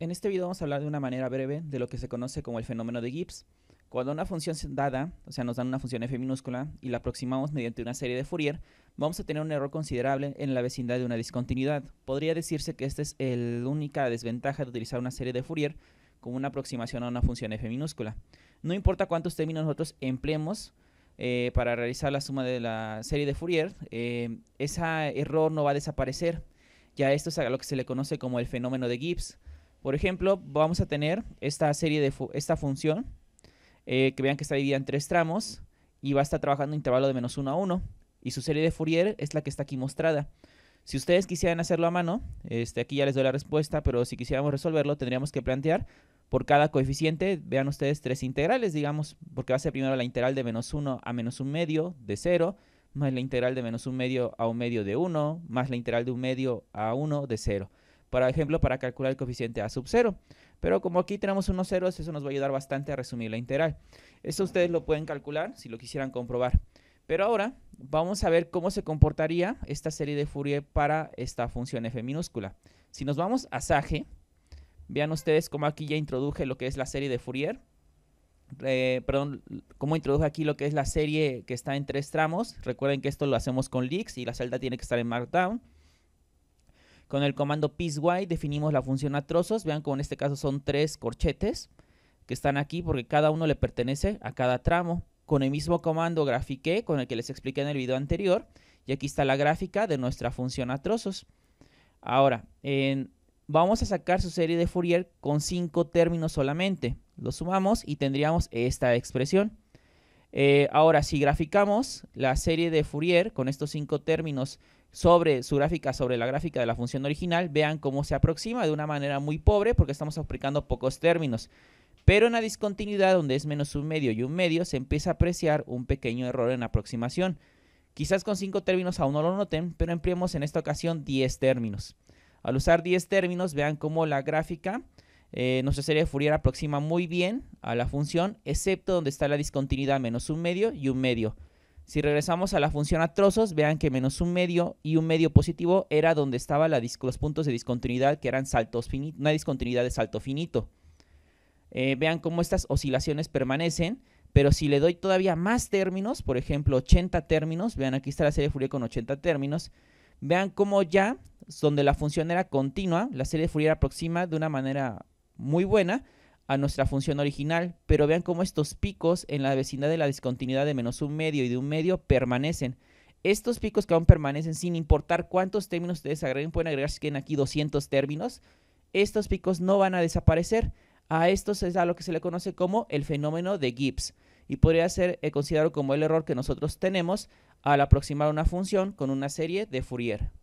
En este video vamos a hablar de una manera breve de lo que se conoce como el fenómeno de Gibbs. Cuando una función dada, o sea, nos dan una función f minúscula y la aproximamos mediante una serie de Fourier, vamos a tener un error considerable en la vecindad de una discontinuidad. Podría decirse que esta es la única desventaja de utilizar una serie de Fourier como una aproximación a una función f minúscula. No importa cuántos términos nosotros empleemos eh, para realizar la suma de la serie de Fourier, eh, ese error no va a desaparecer. Ya esto es lo que se le conoce como el fenómeno de Gibbs. Por ejemplo, vamos a tener esta serie de esta función, eh, que vean que está dividida en tres tramos y va a estar trabajando en intervalo de menos 1 a 1. Y su serie de Fourier es la que está aquí mostrada. Si ustedes quisieran hacerlo a mano, este, aquí ya les doy la respuesta, pero si quisiéramos resolverlo tendríamos que plantear por cada coeficiente, vean ustedes tres integrales, digamos, porque va a ser primero la integral de menos 1 a menos 1 medio de 0, más la integral de menos 1 medio a 1 medio de 1, más la integral de 1 medio a 1 de 0 por ejemplo, para calcular el coeficiente a sub 0. Pero como aquí tenemos unos ceros, eso nos va a ayudar bastante a resumir la integral. Eso ustedes lo pueden calcular si lo quisieran comprobar. Pero ahora vamos a ver cómo se comportaría esta serie de Fourier para esta función f minúscula. Si nos vamos a Sage, vean ustedes cómo aquí ya introduje lo que es la serie de Fourier. Eh, perdón, cómo introduje aquí lo que es la serie que está en tres tramos. Recuerden que esto lo hacemos con leaks y la celda tiene que estar en Markdown. Con el comando piecewise definimos la función a trozos. Vean como en este caso son tres corchetes que están aquí porque cada uno le pertenece a cada tramo. Con el mismo comando grafiqué con el que les expliqué en el video anterior. Y aquí está la gráfica de nuestra función a trozos. Ahora, vamos a sacar su serie de Fourier con cinco términos solamente. Lo sumamos y tendríamos esta expresión. Eh, ahora, si graficamos la serie de Fourier con estos cinco términos sobre su gráfica, sobre la gráfica de la función original, vean cómo se aproxima de una manera muy pobre porque estamos aplicando pocos términos. Pero en la discontinuidad, donde es menos un medio y un medio, se empieza a apreciar un pequeño error en aproximación. Quizás con 5 términos aún no lo noten, pero empleemos en esta ocasión 10 términos. Al usar 10 términos, vean cómo la gráfica, eh, nuestra serie de Fourier aproxima muy bien a la función, excepto donde está la discontinuidad menos un medio y un medio. Si regresamos a la función a trozos, vean que menos un medio y un medio positivo era donde estaban los puntos de discontinuidad que eran saltos una discontinuidad de salto finito. Eh, vean cómo estas oscilaciones permanecen, pero si le doy todavía más términos, por ejemplo 80 términos, vean aquí está la serie de Fourier con 80 términos, vean cómo ya, donde la función era continua, la serie de Fourier aproxima de una manera muy buena, a nuestra función original, pero vean cómo estos picos en la vecindad de la discontinuidad de menos un medio y de un medio permanecen. Estos picos que aún permanecen, sin importar cuántos términos ustedes agreguen, pueden agregar si quieren aquí 200 términos, estos picos no van a desaparecer. A estos es a lo que se le conoce como el fenómeno de Gibbs y podría ser eh, considerado como el error que nosotros tenemos al aproximar una función con una serie de Fourier.